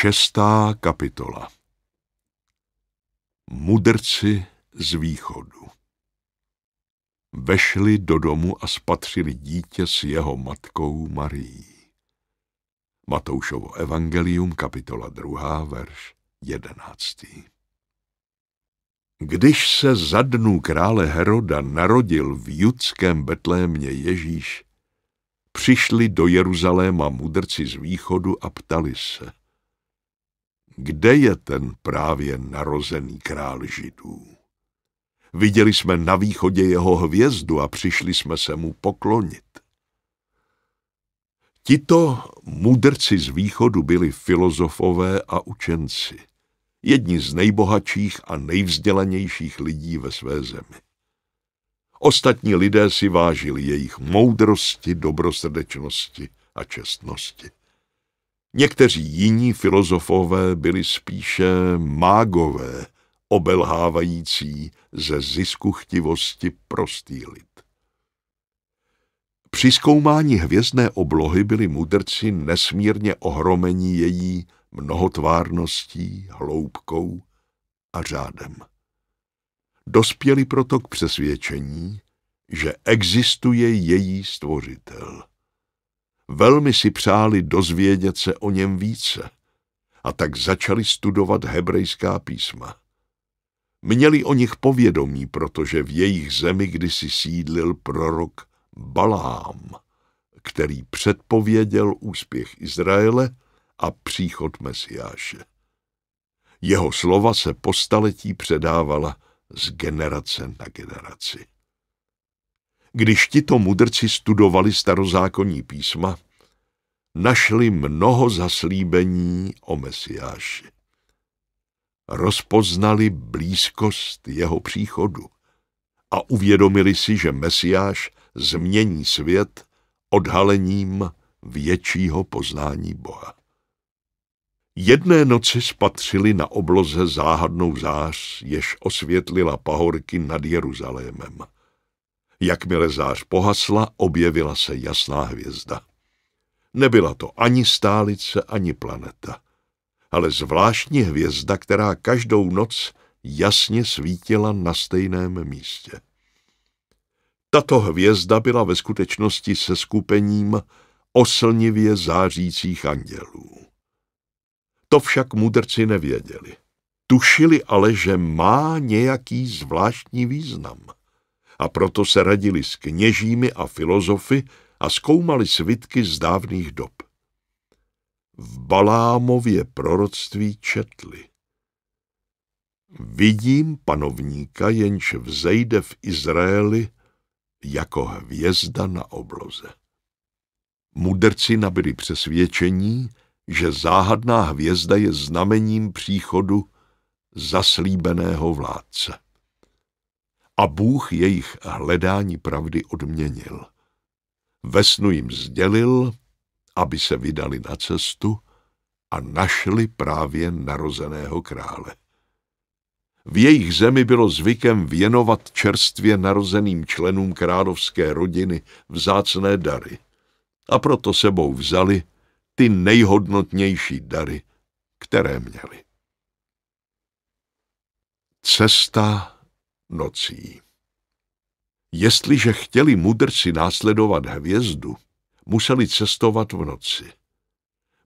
Šestá kapitola Mudrci z východu Vešli do domu a spatřili dítě s jeho matkou Marií. Matoušovo evangelium, kapitola 2, verš 11. Když se za dnů krále Heroda narodil v judském Betlémě Ježíš, přišli do Jeruzaléma mudrci z východu a ptali se – kde je ten právě narozený král židů. Viděli jsme na východě jeho hvězdu a přišli jsme se mu poklonit. Tito mudrci z východu byli filozofové a učenci, jedni z nejbohatších a nejvzdělanějších lidí ve své zemi. Ostatní lidé si vážili jejich moudrosti, dobrosrdečnosti a čestnosti. Někteří jiní filozofové byli spíše mágové, obelhávající ze ziskuchtivosti prostý lid. Při zkoumání hvězdné oblohy byli mudrci nesmírně ohromeni její mnohotvárností, hloubkou a řádem. Dospěli proto k přesvědčení, že existuje její stvořitel – Velmi si přáli dozvědět se o něm více a tak začali studovat hebrejská písma. Měli o nich povědomí, protože v jejich zemi kdysi sídlil prorok Balám, který předpověděl úspěch Izraele a příchod Mesiáše. Jeho slova se po staletí předávala z generace na generaci když tito mudrci studovali starozákonní písma, našli mnoho zaslíbení o Mesiáši. Rozpoznali blízkost jeho příchodu a uvědomili si, že Mesiáš změní svět odhalením většího poznání Boha. Jedné noci spatřili na obloze záhadnou zář, jež osvětlila pahorky nad Jeruzalémem – Jakmile zář pohasla, objevila se jasná hvězda. Nebyla to ani stálice, ani planeta, ale zvláštní hvězda, která každou noc jasně svítila na stejném místě. Tato hvězda byla ve skutečnosti se skupením oslnivě zářících andělů. To však mudrci nevěděli. Tušili ale, že má nějaký zvláštní význam – a proto se radili s kněžími a filozofy a zkoumali svitky z dávných dob. V Balámově proroctví četli. Vidím panovníka, jenž vzejde v Izraeli jako hvězda na obloze. Mudrci nabili přesvědčení, že záhadná hvězda je znamením příchodu zaslíbeného vládce a Bůh jejich hledání pravdy odměnil. Ve snu jim sdělil, aby se vydali na cestu a našli právě narozeného krále. V jejich zemi bylo zvykem věnovat čerstvě narozeným členům královské rodiny vzácné dary a proto sebou vzali ty nejhodnotnější dary, které měli. Cesta nocí. Jestliže chtěli mudrci následovat hvězdu, museli cestovat v noci.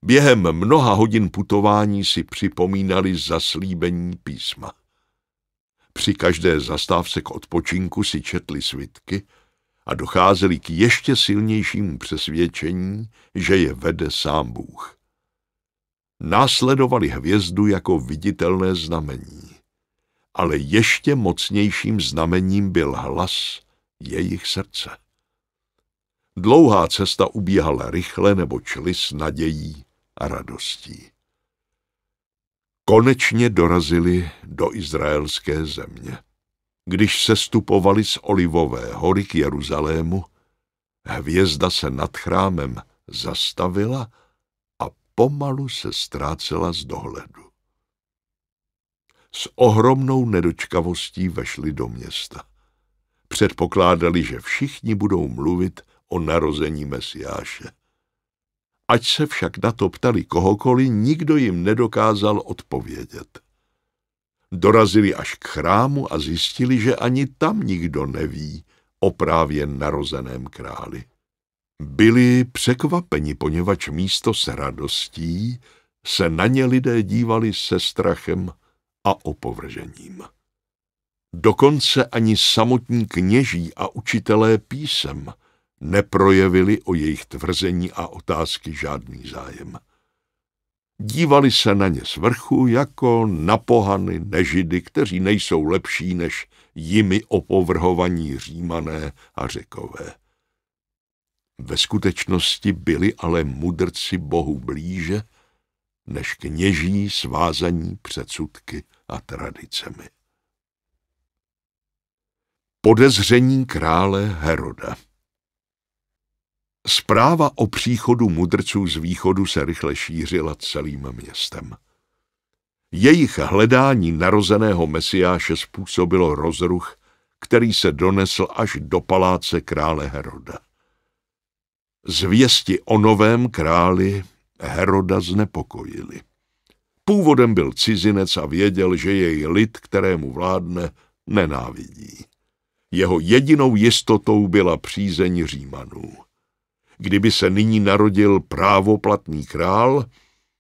Během mnoha hodin putování si připomínali zaslíbení písma. Při každé zastávce k odpočinku si četli svitky a docházeli k ještě silnějšímu přesvědčení, že je vede sám Bůh. Následovali hvězdu jako viditelné znamení ale ještě mocnějším znamením byl hlas jejich srdce. Dlouhá cesta ubíhala rychle, nebo čli s nadějí a radostí. Konečně dorazili do izraelské země. Když se stupovali z Olivové hory k Jeruzalému, hvězda se nad chrámem zastavila a pomalu se ztrácela z dohledu s ohromnou nedočkavostí vešli do města. Předpokládali, že všichni budou mluvit o narození Mesiáše. Ať se však na to ptali kohokoliv, nikdo jim nedokázal odpovědět. Dorazili až k chrámu a zjistili, že ani tam nikdo neví o právě narozeném králi. Byli překvapeni, poněvadž místo s radostí se na ně lidé dívali se strachem a opovržením. Dokonce ani samotní kněží a učitelé písem neprojevili o jejich tvrzení a otázky žádný zájem. Dívali se na ně z vrchu jako na pohany nežidy, kteří nejsou lepší než jimi opovrhovaní římané a řekové. Ve skutečnosti byli ale mudrci Bohu blíže, než kněží svázaní předsudky a tradicemi. Podezření krále Heroda Zpráva o příchodu mudrců z východu se rychle šířila celým městem. Jejich hledání narozeného mesiáše způsobilo rozruch, který se donesl až do paláce krále Heroda. Zvěsti o novém králi Heroda znepokojili. Původem byl cizinec a věděl, že jej lid, kterému vládne, nenávidí. Jeho jedinou jistotou byla přízeň Římanů. Kdyby se nyní narodil právoplatný král,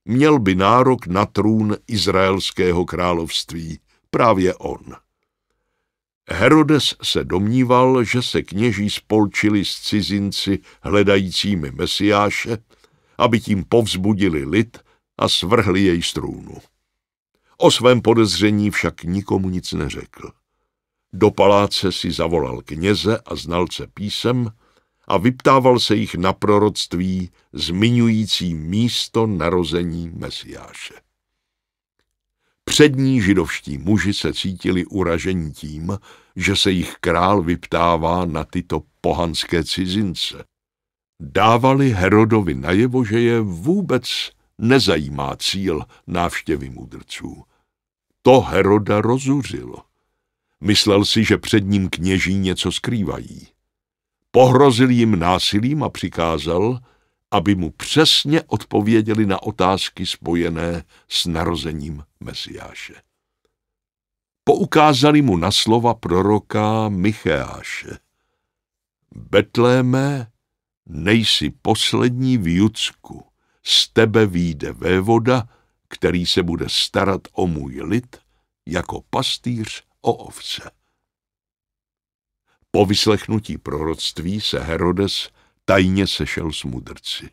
měl by nárok na trůn izraelského království právě on. Herodes se domníval, že se kněží spolčili s cizinci hledajícími mesiáše, aby tím povzbudili lid a svrhli jej strůnu. O svém podezření však nikomu nic neřekl. Do paláce si zavolal kněze a znalce písem a vyptával se jich na proroctví zmiňující místo narození Mesiáše. Přední židovští muži se cítili uražení tím, že se jich král vyptává na tyto pohanské cizince. Dávali Herodovi najevo, že je vůbec nezajímá cíl návštěvy mudrců. To Heroda rozuřilo. Myslel si, že před ním kněží něco skrývají. Pohrozil jim násilím a přikázal, aby mu přesně odpověděli na otázky spojené s narozením Mesiáše. Poukázali mu na slova proroka Micheáše. Betléme, nejsi poslední v Judsku z tebe výjde vévoda, který se bude starat o můj lid jako pastýř o ovce. Po vyslechnutí proroctví se Herodes tajně sešel s mudrci.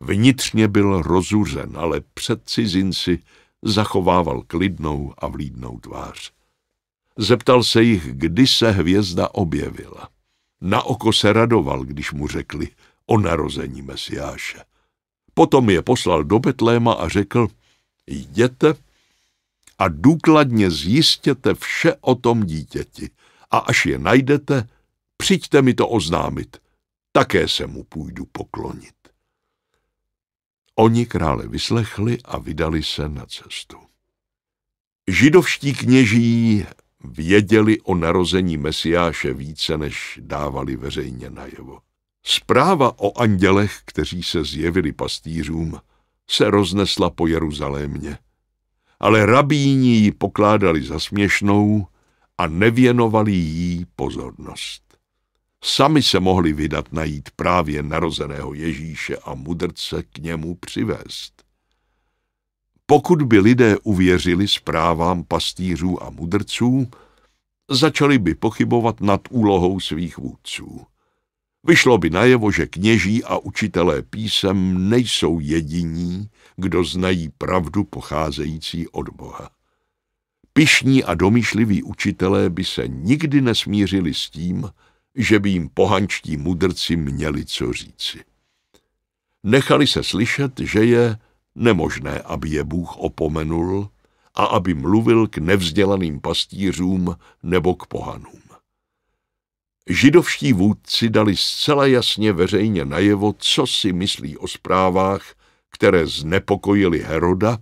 Vnitřně byl rozuřen, ale před cizinci zachovával klidnou a vlídnou tvář. Zeptal se jich, kdy se hvězda objevila. Na oko se radoval, když mu řekli o narození Mesiáše. Potom je poslal do Betléma a řekl, jděte a důkladně zjistěte vše o tom dítěti a až je najdete, přijďte mi to oznámit. Také se mu půjdu poklonit. Oni krále vyslechli a vydali se na cestu. Židovští kněží věděli o narození Mesiáše více, než dávali veřejně najevo. Zpráva o andělech, kteří se zjevili pastýřům, se roznesla po Jeruzalémě. Ale rabíni ji pokládali za směšnou a nevěnovali jí pozornost. Sami se mohli vydat najít právě narozeného Ježíše a mudrce k němu přivést. Pokud by lidé uvěřili zprávám pastýřů a mudrců, začali by pochybovat nad úlohou svých vůdců. Vyšlo by najevo, že kněží a učitelé písem nejsou jediní, kdo znají pravdu pocházející od Boha. Pišní a domýšliví učitelé by se nikdy nesmířili s tím, že by jim pohančtí mudrci měli co říci. Nechali se slyšet, že je nemožné, aby je Bůh opomenul a aby mluvil k nevzdělaným pastířům nebo k pohanům. Židovští vůdci dali zcela jasně veřejně najevo, co si myslí o zprávách, které znepokojily Heroda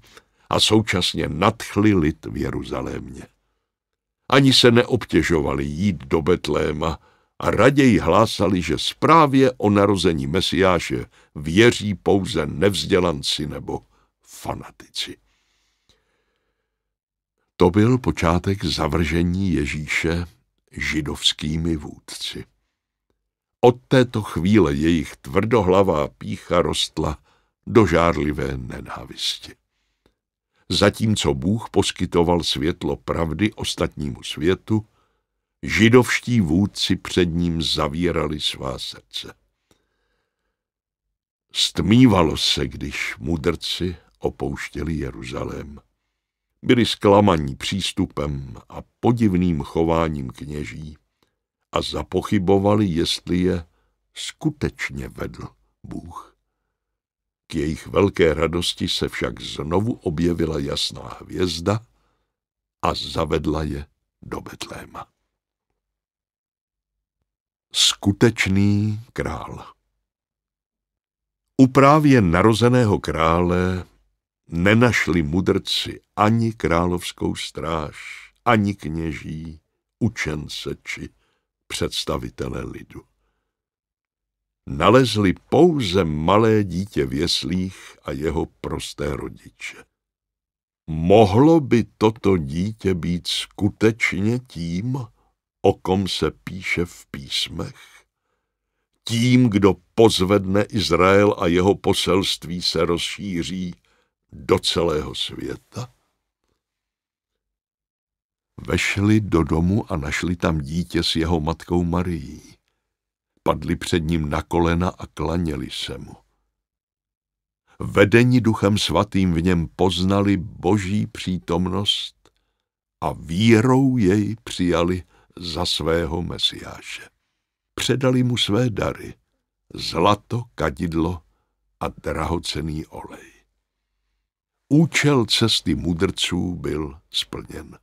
a současně nadchly lid v Jeruzalémě. Ani se neobtěžovali jít do Betléma a raději hlásali, že zprávě o narození Mesiáše věří pouze nevzdělanci nebo fanatici. To byl počátek zavržení Ježíše židovskými vůdci. Od této chvíle jejich tvrdohlavá pícha rostla do žárlivé nenávisti. Zatímco Bůh poskytoval světlo pravdy ostatnímu světu, židovští vůdci před ním zavírali svá srdce. Stmívalo se, když mudrci opouštěli Jeruzalém byli zklamaní přístupem a podivným chováním kněží a zapochybovali, jestli je skutečně vedl Bůh. K jejich velké radosti se však znovu objevila jasná hvězda a zavedla je do Betléma. Skutečný král U právě narozeného krále nenašli mudrci ani královskou stráž, ani kněží, učence či představitele lidu. Nalezli pouze malé dítě v jeslích a jeho prosté rodiče. Mohlo by toto dítě být skutečně tím, o kom se píše v písmech? Tím, kdo pozvedne Izrael a jeho poselství se rozšíří do celého světa? Vešli do domu a našli tam dítě s jeho matkou Marií. Padli před ním na kolena a klaněli se mu. Vedení duchem svatým v něm poznali boží přítomnost a vírou jej přijali za svého mesiáše. Předali mu své dary, zlato, kadidlo a drahocený olej. Účel cesty mudrců byl splněn.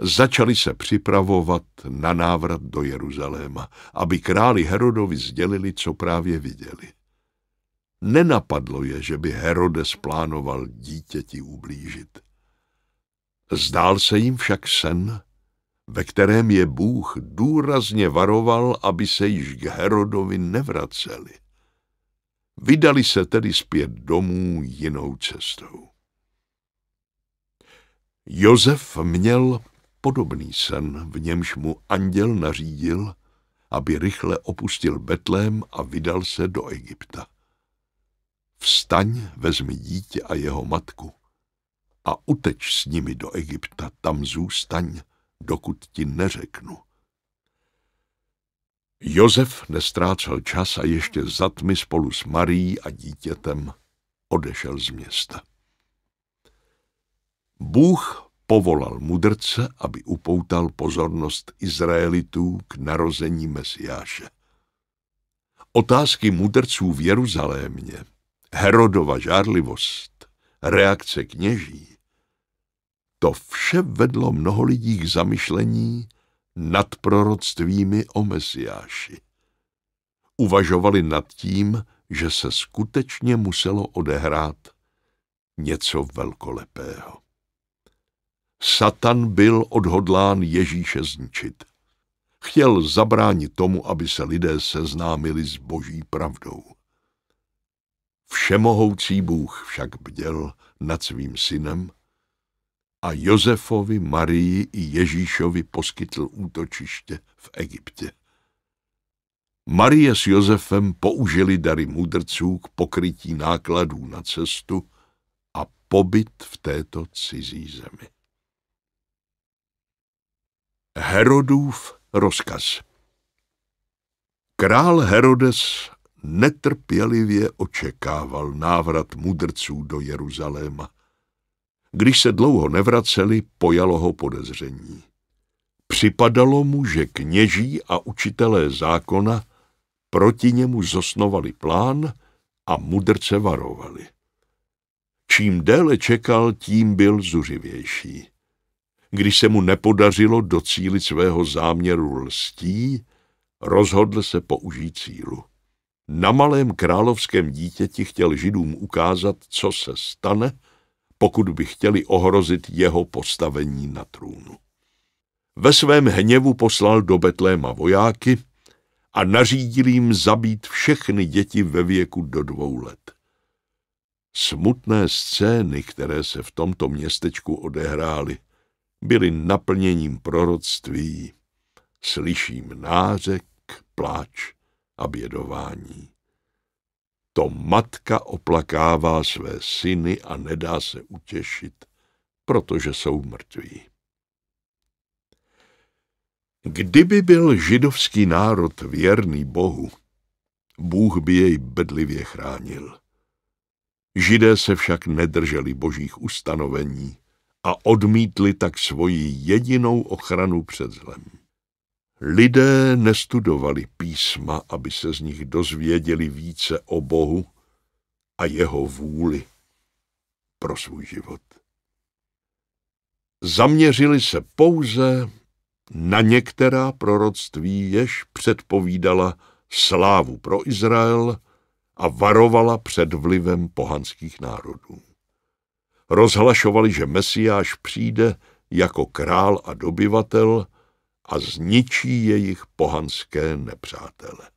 Začali se připravovat na návrat do Jeruzaléma, aby králi Herodovi sdělili, co právě viděli. Nenapadlo je, že by Herodes plánoval dítěti ublížit. Zdál se jim však sen, ve kterém je Bůh důrazně varoval, aby se již k Herodovi nevraceli. Vydali se tedy zpět domů jinou cestou. Josef měl podobný sen, v němž mu anděl nařídil, aby rychle opustil Betlém a vydal se do Egypta. Vstaň, vezmi dítě a jeho matku a uteč s nimi do Egypta, tam zůstaň, dokud ti neřeknu. Jozef nestrácel čas a ještě za tmy spolu s Marií a dítětem odešel z města. Bůh povolal mudrce, aby upoutal pozornost Izraelitů k narození Mesiáše. Otázky mudrců v Jeruzalémě, Herodova žárlivost, reakce kněží, to vše vedlo mnoho lidí k zamyšlení nad proroctvími o Mesiáši. Uvažovali nad tím, že se skutečně muselo odehrát něco velkolepého. Satan byl odhodlán Ježíše zničit. Chtěl zabránit tomu, aby se lidé seznámili s boží pravdou. Všemohoucí Bůh však bděl nad svým synem, a Josefovi, Marii i Ježíšovi poskytl útočiště v Egyptě. Marie s Josefem použili dary mudrců k pokrytí nákladů na cestu a pobyt v této cizí zemi. Herodův rozkaz Král Herodes netrpělivě očekával návrat mudrců do Jeruzaléma – když se dlouho nevraceli, pojalo ho podezření. Připadalo mu, že kněží a učitelé zákona proti němu zosnovali plán a mudrce varovali. Čím déle čekal, tím byl zuřivější. Když se mu nepodařilo docílit svého záměru lstí, rozhodl se použít sílu. Na malém královském dítěti chtěl židům ukázat, co se stane, pokud by chtěli ohrozit jeho postavení na trůnu. Ve svém hněvu poslal do Betléma vojáky a nařídil jim zabít všechny děti ve věku do dvou let. Smutné scény, které se v tomto městečku odehrály, byly naplněním proroctví. Slyším nářek, pláč a bědování to matka oplakává své syny a nedá se utěšit, protože jsou mrtví. Kdyby byl židovský národ věrný Bohu, Bůh by jej bedlivě chránil. Židé se však nedrželi božích ustanovení a odmítli tak svoji jedinou ochranu před zlem. Lidé nestudovali písma, aby se z nich dozvěděli více o Bohu a jeho vůli pro svůj život. Zaměřili se pouze na některá proroctví, jež předpovídala slávu pro Izrael a varovala před vlivem pohanských národů. Rozhlašovali, že Mesiáš přijde jako král a dobyvatel a zničí jejich pohanské nepřátele.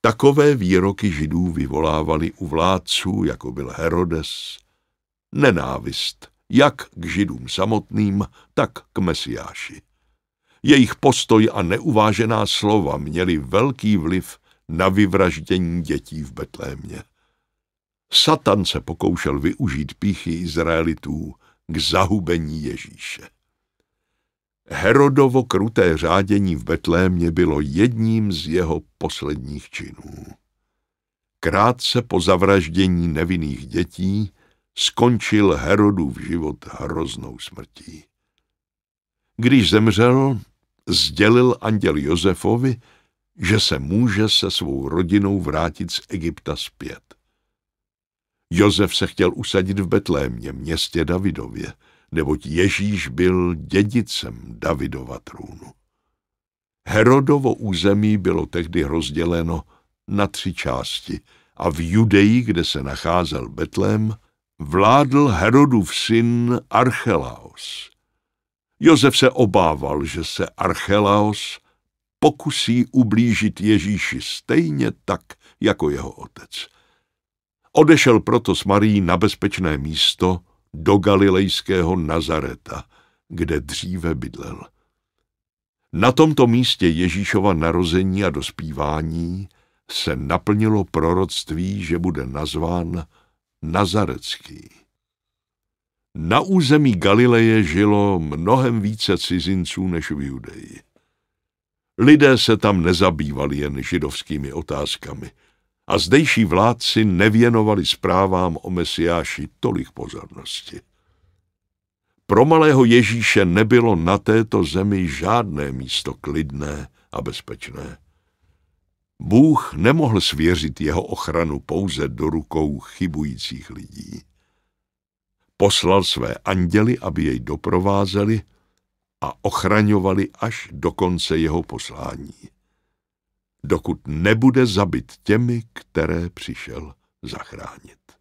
Takové výroky židů vyvolávaly u vládců, jako byl Herodes, nenávist jak k židům samotným, tak k mesiáši. Jejich postoj a neuvážená slova měli velký vliv na vyvraždění dětí v Betlémě. Satan se pokoušel využít píchy Izraelitů k zahubení Ježíše. Herodovo kruté řádění v Betlémě bylo jedním z jeho posledních činů. Krátce po zavraždění nevinných dětí skončil Herodův život hroznou smrtí. Když zemřel, sdělil anděl Josefovi, že se může se svou rodinou vrátit z Egypta zpět. Josef se chtěl usadit v Betlémě, městě Davidově neboť Ježíš byl dědicem Davidova trůnu. Herodovo území bylo tehdy rozděleno na tři části a v Judeji, kde se nacházel Betlém, vládl Herodův syn Archelaos. Jozef se obával, že se Archelaos pokusí ublížit Ježíši stejně tak, jako jeho otec. Odešel proto s Marí na bezpečné místo do galilejského Nazareta, kde dříve bydlel. Na tomto místě Ježíšova narození a dospívání se naplnilo proroctví, že bude nazván Nazarecký. Na území Galileje žilo mnohem více cizinců než v Judeji. Lidé se tam nezabývali jen židovskými otázkami a zdejší vládci nevěnovali zprávám o Mesiáši tolik pozornosti. Pro malého Ježíše nebylo na této zemi žádné místo klidné a bezpečné. Bůh nemohl svěřit jeho ochranu pouze do rukou chybujících lidí. Poslal své anděly, aby jej doprovázeli a ochraňovali až do konce jeho poslání dokud nebude zabit těmi, které přišel zachránit.